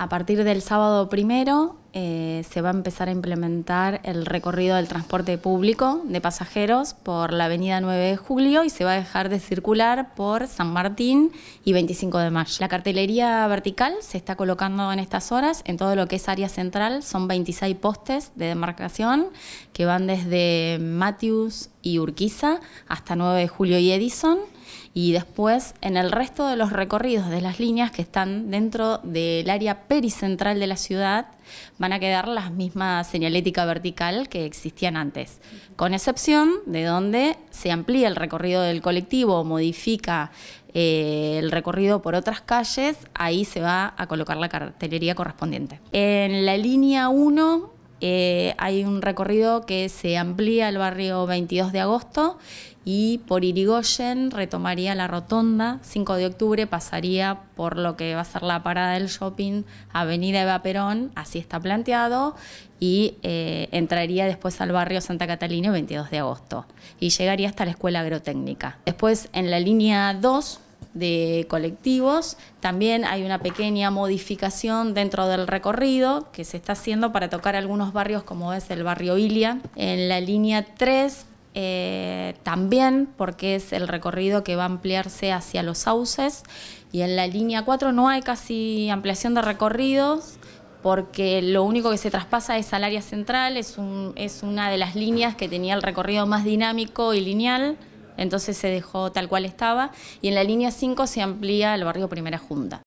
A partir del sábado primero eh, se va a empezar a implementar el recorrido del transporte público de pasajeros por la avenida 9 de julio y se va a dejar de circular por San Martín y 25 de mayo. La cartelería vertical se está colocando en estas horas en todo lo que es área central. Son 26 postes de demarcación que van desde Matthews y Urquiza hasta 9 de julio y Edison y después en el resto de los recorridos de las líneas que están dentro del área pericentral de la ciudad van a quedar las mismas señalética vertical que existían antes, con excepción de donde se amplía el recorrido del colectivo o modifica eh, el recorrido por otras calles, ahí se va a colocar la cartelería correspondiente. En la línea 1 eh, hay un recorrido que se amplía al barrio 22 de agosto y por Irigoyen retomaría la rotonda, 5 de octubre pasaría por lo que va a ser la parada del shopping, Avenida Eva Perón, así está planteado, y eh, entraría después al barrio Santa Catalina 22 de agosto y llegaría hasta la escuela agrotécnica. Después en la línea 2 de colectivos. También hay una pequeña modificación dentro del recorrido que se está haciendo para tocar algunos barrios como es el barrio Ilia. En la línea 3 eh, también porque es el recorrido que va a ampliarse hacia los sauces y en la línea 4 no hay casi ampliación de recorridos porque lo único que se traspasa es al área central, es una de las líneas que tenía el recorrido más dinámico y lineal entonces se dejó tal cual estaba y en la línea 5 se amplía el barrio Primera Junta.